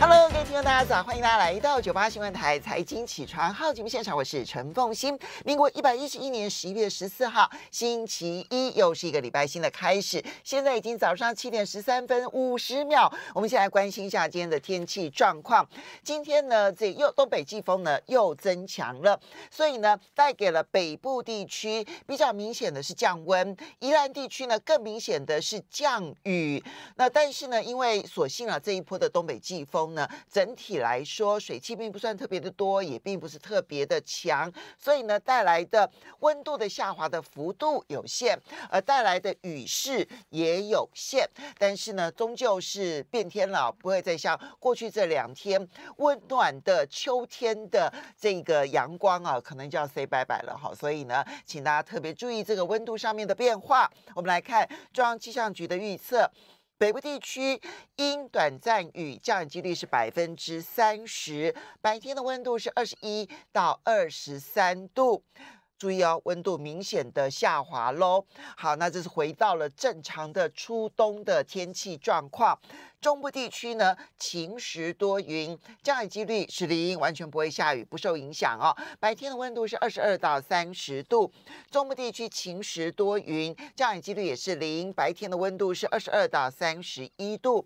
Hello，各位听众大家早，欢迎大家来到九八新闻台财经起床号节目现场，我是陈凤欣。民国一百一十一年十一月十四号，星期一，又是一个礼拜新的开始。现在已经早上七点十三分五十秒，我们现在关心一下今天的天气状况。今天呢，这又东北季风呢又增强了，所以呢，带给了北部地区比较明显的是降温，宜兰地区呢更明显的是降雨。那但是呢，因为所幸啊，这一波的东北季风。呢，整体来说水汽并不算特别的多，也并不是特别的强，所以呢带来的温度的下滑的幅度有限，而带来的雨势也有限。但是呢，终究是变天了，不会再像过去这两天温暖的秋天的这个阳光啊，可能就要 say 拜拜了哈。所以呢，请大家特别注意这个温度上面的变化。我们来看中央气象局的预测。北部地区因短暂雨，降雨几率是百分之三十，白天的温度是二十一到二十三度。注意哦，温度明显的下滑喽。好，那这是回到了正常的初冬的天气状况。中部地区呢，晴时多云，降雨几率是零，完全不会下雨，不受影响哦。白天的温度是二十二到三十度。中部地区晴时多云，降雨几率也是零，白天的温度是二十二到三十一度。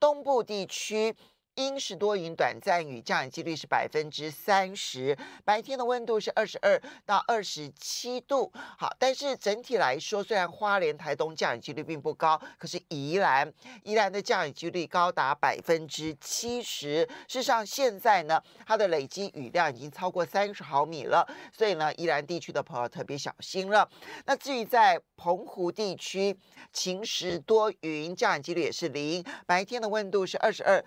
东部地区。阴时多云，短暂雨，降雨几率是百分之三十。白天的温度是二十二到二十七度。好，但是整体来说，虽然花莲、台东降雨几率并不高，可是宜兰，宜兰的降雨几率高达百分之七十。事实上，现在呢，它的累积雨量已经超过三十毫米了，所以呢，宜兰地区的朋友特别小心了。那至于在澎湖地区，晴时多云，降雨几率也是零。白天的温度是二十二。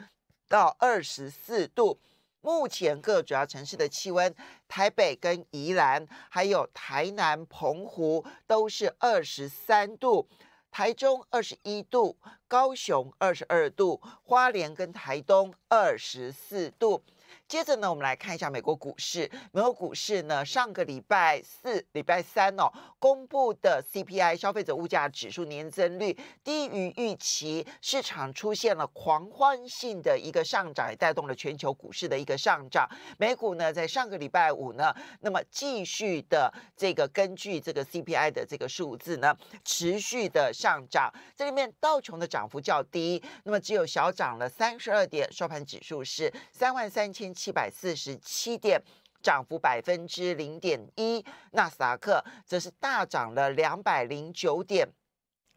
到二十四度。目前各主要城市的气温，台北跟宜兰，还有台南、澎湖都是二十三度，台中二十一度，高雄二十二度，花莲跟台东二十四度。接着呢，我们来看一下美国股市。美国股市呢，上个礼拜四、礼拜三哦，公布的 CPI 消费者物价指数年增率低于预期，市场出现了狂欢性的一个上涨，也带动了全球股市的一个上涨。美股呢，在上个礼拜五呢，那么继续的这个根据这个 CPI 的这个数字呢，持续的上涨。这里面道琼的涨幅较低，那么只有小涨了三十二点，收盘指数是三万三千。七百四十七点，涨幅百分之零点一。纳斯达克则是大涨了两百零九点，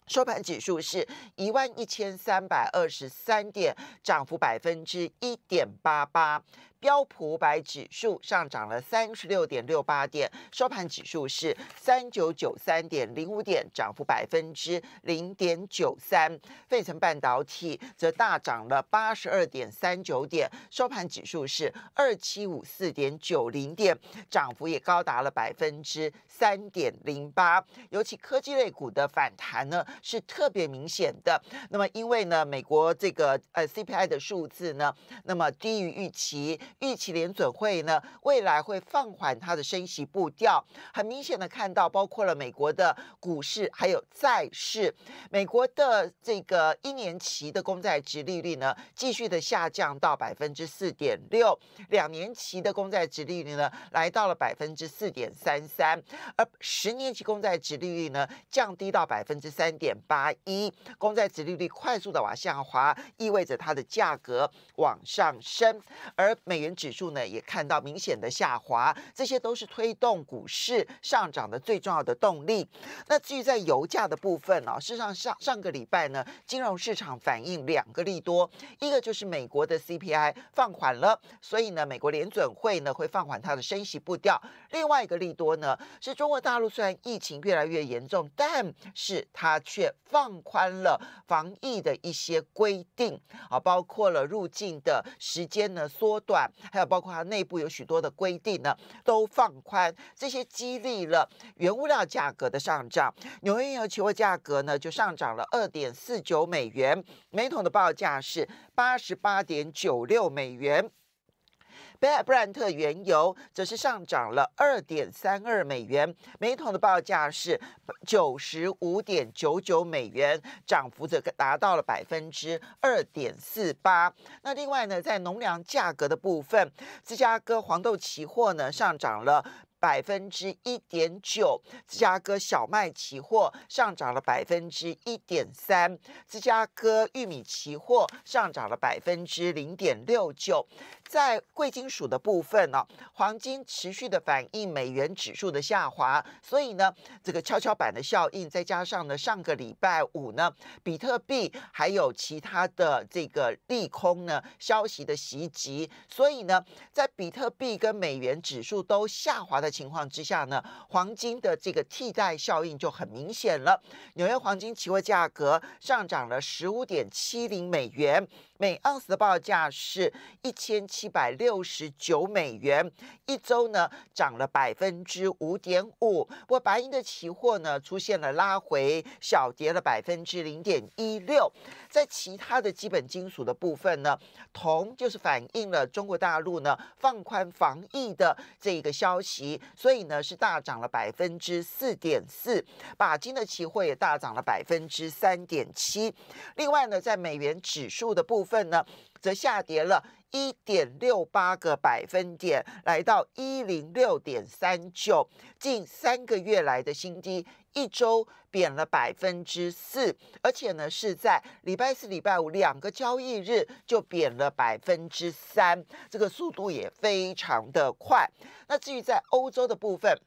收盘指数是一万一千三百二十三点，涨幅百分之一点八八。标普百指数上涨了三十六点六八点，收盘指数是三九九三点零五点，涨幅百分之零点九三。费城半导体则大涨了八十二点三九点，收盘指数是二七五四点九零点，涨幅也高达了百分之三点零八。尤其科技类股的反弹呢，是特别明显的。那么，因为呢，美国这个呃 CPI 的数字呢，那么低于预期。预期联准会呢，未来会放缓它的升息步调。很明显的看到，包括了美国的股市，还有债市。美国的这个一年期的公债值利率呢，继续的下降到百分之四点六；两年期的公债值利率呢，来到了百分之四点三三；而十年期公债值利率呢，降低到百分之三点八一。公债值利率快速的往下滑，意味着它的价格往上升，而美。元指数呢也看到明显的下滑，这些都是推动股市上涨的最重要的动力。那至于在油价的部分哦，事实上上上个礼拜呢，金融市场反映两个利多，一个就是美国的 CPI 放缓了，所以呢，美国联准会呢会放缓它的升息步调。另外一个利多呢是，中国大陆虽然疫情越来越严重，但是它却放宽了防疫的一些规定啊，包括了入境的时间呢缩短。还有包括它内部有许多的规定呢，都放宽，这些激励了原物料价格的上涨。纽约原油期货价格呢就上涨了二点四九美元，每桶的报价是八十八点九六美元。布兰特原油则是上涨了二点三二美元，每桶的报价是九十五点九九美元，涨幅则达到了百分之二点四八。那另外呢，在农粮价格的部分，芝加哥黄豆期货呢上涨了百分之一点九，芝加哥小麦期货上涨了百分之一点三，芝加哥玉米期货上涨了百分之零点六九。在贵金属的部分呢，黄金持续的反映美元指数的下滑，所以呢，这个跷跷板的效应，再加上呢上个礼拜五呢，比特币还有其他的这个利空呢消息的袭击，所以呢，在比特币跟美元指数都下滑的情况之下呢，黄金的这个替代效应就很明显了。纽约黄金期货价格上涨了十五点七零美元。每盎司的报价是一千七百六十九美元，一周呢涨了百分之五点五。过白银的期货呢出现了拉回，小跌了百分之零点一六。在其他的基本金属的部分呢，铜就是反映了中国大陆呢放宽防疫的这一个消息，所以呢是大涨了百分之四点四。钯金的期货也大涨了百分之三点七。另外呢，在美元指数的部分。份呢，则下跌了一点六八个百分点，来到一零六点三九，近三个月来的新低，一周贬了百分之四，而且呢，是在礼拜四、礼拜五两个交易日就贬了百分之三，这个速度也非常的快。那至于在欧洲的部分，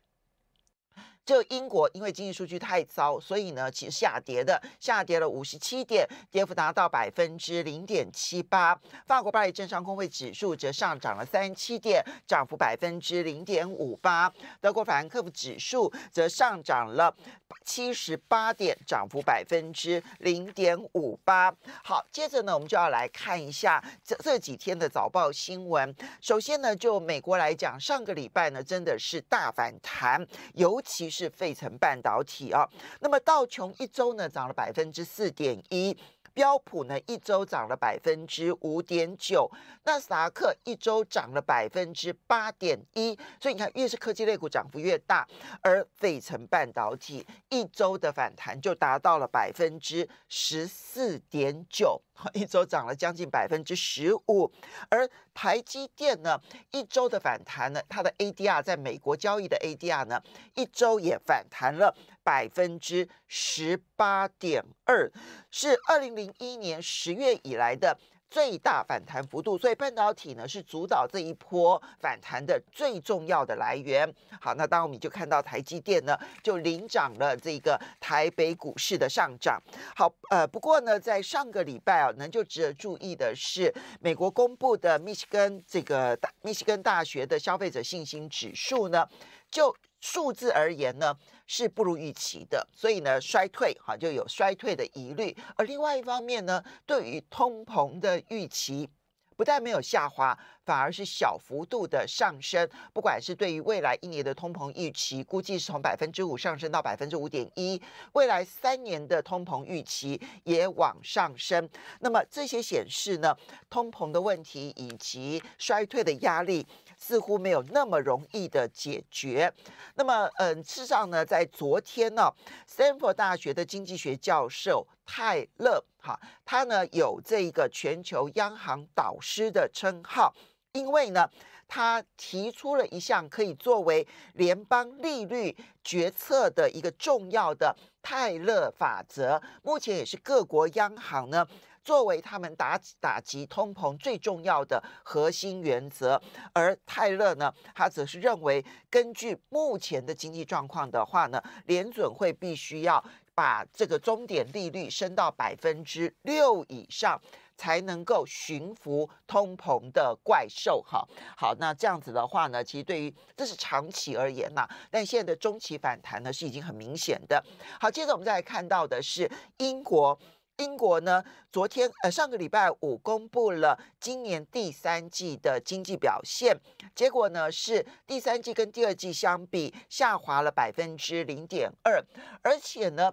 就英国，因为经济数据太糟，所以呢，其实下跌的，下跌了五十七点，跌幅达到百分之零点七八。法国巴黎正常工位指数则上涨了三七点，涨幅百分之零点五八。德国法兰克福指数则上涨了七十八点，涨幅百分之零点五八。好，接着呢，我们就要来看一下这这几天的早报新闻。首先呢，就美国来讲，上个礼拜呢，真的是大反弹，尤其是。是费城半导体啊，那么道琼一周呢涨了百分之四点一，标普呢一周涨了百分之五点九，纳斯达克一周涨了百分之八点一，所以你看越是科技类股涨幅越大，而费城半导体一周的反弹就达到了百分之十四点九。一周涨了将近百分之十五，而台积电呢，一周的反弹呢，它的 ADR 在美国交易的 ADR 呢，一周也反弹了百分之十八点二，是二零零一年十月以来的。最大反弹幅度，所以半导体呢是主导这一波反弹的最重要的来源。好，那当我们就看到台积电呢就领涨了这个台北股市的上涨。好，呃，不过呢，在上个礼拜啊，那就值得注意的是，美国公布的密西根这个大密西根大学的消费者信心指数呢，就。数字而言呢是不如预期的，所以呢衰退哈就有衰退的疑虑。而另外一方面呢，对于通膨的预期不但没有下滑，反而是小幅度的上升。不管是对于未来一年的通膨预期，估计是从百分之五上升到百分之五点一；未来三年的通膨预期也往上升。那么这些显示呢，通膨的问题以及衰退的压力。似乎没有那么容易的解决。那么，嗯，事实上呢，在昨天呢，圣佛大学的经济学教授泰勒哈，他呢有这一个全球央行导师的称号，因为呢，他提出了一项可以作为联邦利率决策的一个重要的泰勒法则，目前也是各国央行呢。作为他们打打击通膨最重要的核心原则，而泰勒呢，他则是认为，根据目前的经济状况的话呢，联准会必须要把这个终点利率升到百分之六以上，才能够驯服通膨的怪兽。哈，好，那这样子的话呢，其实对于这是长期而言嘛，但现在的中期反弹呢是已经很明显的。好，接着我们再来看到的是英国。英国呢，昨天呃上个礼拜五公布了今年第三季的经济表现，结果呢是第三季跟第二季相比下滑了百分之零点二，而且呢。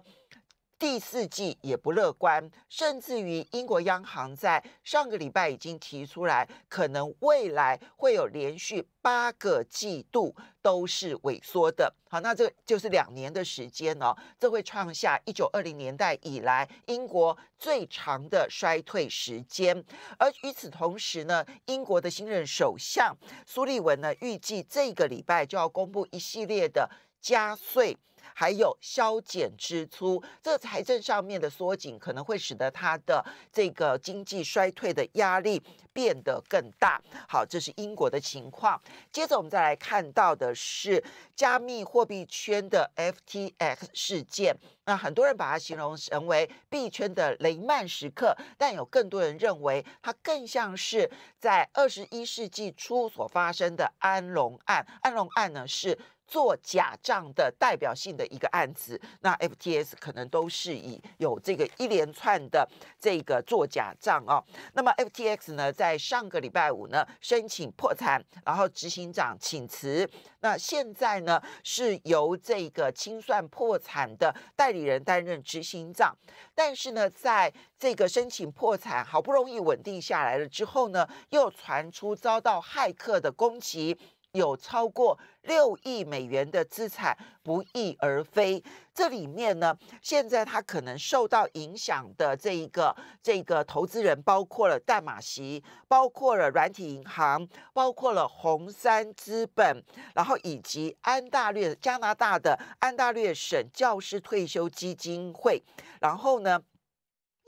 第四季也不乐观，甚至于英国央行在上个礼拜已经提出来，可能未来会有连续八个季度都是萎缩的。好，那这就是两年的时间哦，这会创下一九二零年代以来英国最长的衰退时间。而与此同时呢，英国的新任首相苏利文呢，预计这个礼拜就要公布一系列的加税。还有削减支出，这财政上面的缩紧可能会使得它的这个经济衰退的压力变得更大。好，这是英国的情况。接着我们再来看到的是加密货币圈的 FTX 事件。那很多人把它形容成为币圈的雷曼时刻，但有更多人认为它更像是在二十一世纪初所发生的安龙案。安龙案呢是。做假账的代表性的一个案子，那 FTX 可能都是以有这个一连串的这个做假账哦。那么 FTX 呢，在上个礼拜五呢，申请破产，然后执行长请辞。那现在呢，是由这个清算破产的代理人担任执行长。但是呢，在这个申请破产好不容易稳定下来了之后呢，又传出遭到骇客的攻击。有超过六亿美元的资产不翼而飞，这里面呢，现在他可能受到影响的这一个这个投资人，包括了淡马锡，包括了软体银行，包括了红杉资本，然后以及安大略加拿大的安大略省教师退休基金会，然后呢。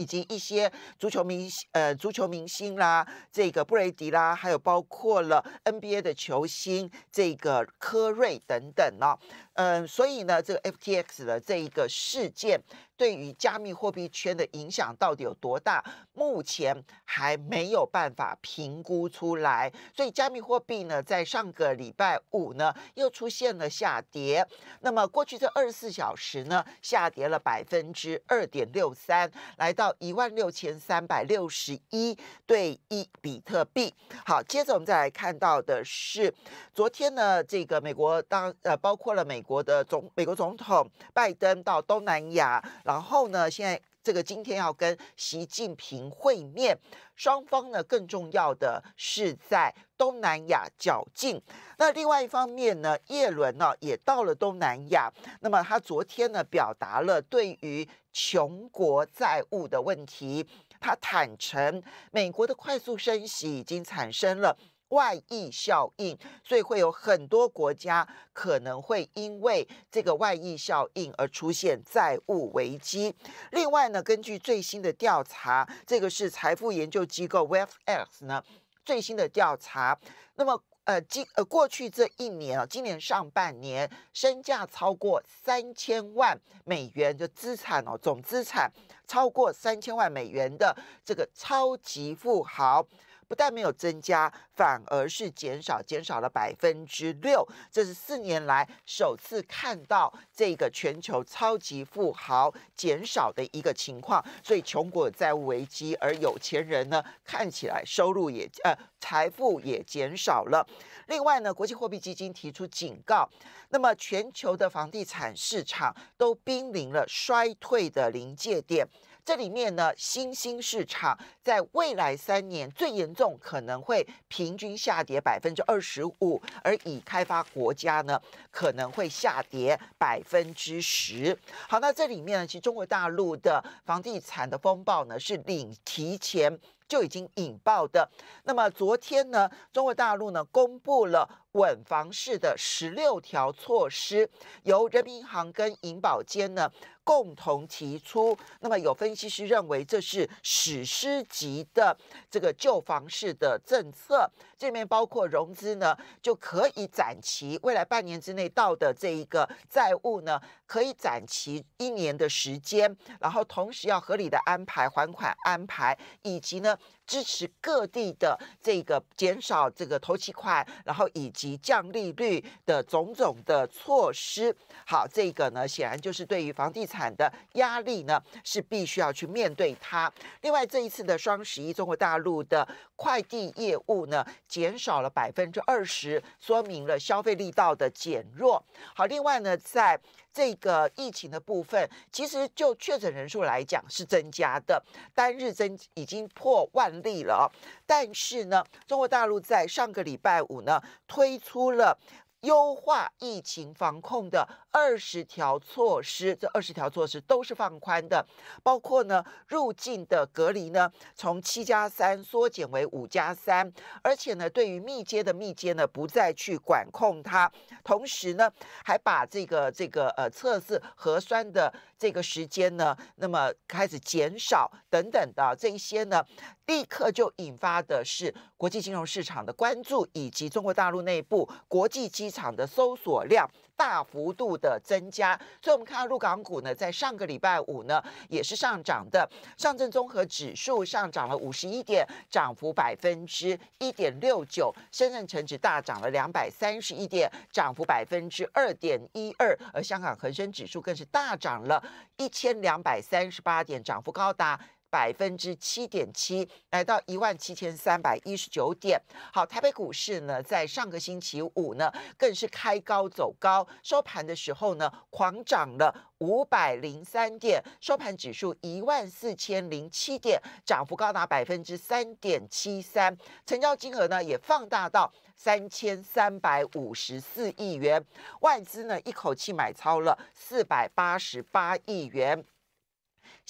以及一些足球明呃足球明星啦，这个布雷迪啦，还有包括了 NBA 的球星这个科瑞等等呢，嗯，所以呢，这个 FTX 的这一个事件。对于加密货币圈的影响到底有多大？目前还没有办法评估出来。所以，加密货币呢，在上个礼拜五呢，又出现了下跌。那么，过去这二十四小时呢，下跌了百分之二点六三，来到一万六千三百六十一对一比特币。好，接着我们再来看到的是，昨天呢，这个美国当呃，包括了美国的总美国总统拜登到东南亚。然后呢？现在这个今天要跟习近平会面，双方呢更重要的是在东南亚较劲。那另外一方面呢，叶伦呢也到了东南亚。那么他昨天呢表达了对于穷国债务的问题，他坦诚美国的快速升息已经产生了。外溢效应，所以会有很多国家可能会因为这个外溢效应而出现债务危机。另外呢，根据最新的调查，这个是财富研究机构 WFS 呢最新的调查。那么，呃，今呃过去这一年啊，今年上半年，身价超过三千万美元的资产哦，总资产超过三千万美元的这个超级富豪。不但没有增加，反而是减少，减少了百分之六，这是四年来首次看到这个全球超级富豪减少的一个情况。所以，穷国债务危机，而有钱人呢，看起来收入也呃财富也减少了。另外呢，国际货币基金提出警告，那么全球的房地产市场都濒临了衰退的临界点。这里面呢，新兴市场在未来三年最严重，可能会平均下跌百分之二十五，而已开发国家呢，可能会下跌百分之十。好，那这里面呢，其实中国大陆的房地产的风暴呢，是领提前。就已经引爆的。那么昨天呢，中国大陆呢公布了稳房市的十六条措施，由人民银行跟银保监呢共同提出。那么有分析师认为，这是史诗级的这个旧房市的政策。这里面包括融资呢就可以展期，未来半年之内到的这一个债务呢可以展期一年的时间，然后同时要合理的安排还款安排，以及呢。支持各地的这个减少这个投机款，然后以及降利率的种种的措施。好，这个呢，显然就是对于房地产的压力呢，是必须要去面对它。另外，这一次的双十一，中国大陆的快递业务呢，减少了百分之二十，说明了消费力道的减弱。好，另外呢，在这个疫情的部分，其实就确诊人数来讲是增加的，单日增已经破万例了。但是呢，中国大陆在上个礼拜五呢，推出了。优化疫情防控的二十条措施，这二十条措施都是放宽的，包括呢入境的隔离呢从七加三缩减为五加三，而且呢对于密接的密接呢不再去管控它，同时呢还把这个这个呃测试核酸的。这个时间呢，那么开始减少等等的这一些呢，立刻就引发的是国际金融市场的关注，以及中国大陆内部国际机场的搜索量。大幅度的增加，所以我们看到入港股呢，在上个礼拜五呢，也是上涨的。上证综合指数上涨了五十一点，涨幅百分之一点六九；深圳成指大涨了两百三十一点，涨幅百分之二点一二；而香港恒生指数更是大涨了一千两百三十八点，涨幅高达。百分之七点七，来到一万七千三百一十九点。好，台北股市呢，在上个星期五呢，更是开高走高，收盘的时候呢，狂涨了五百零三点，收盘指数一万四千零七点，涨幅高达百分之三点七三，成交金额呢，也放大到三千三百五十四亿元，外资呢，一口气买超了四百八十八亿元。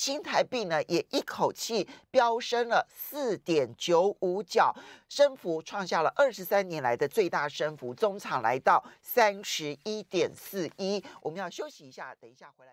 新台币呢，也一口气飙升了四点九五角，升幅创下了二十三年来的最大升幅，中场来到三十一点四一。我们要休息一下，等一下回来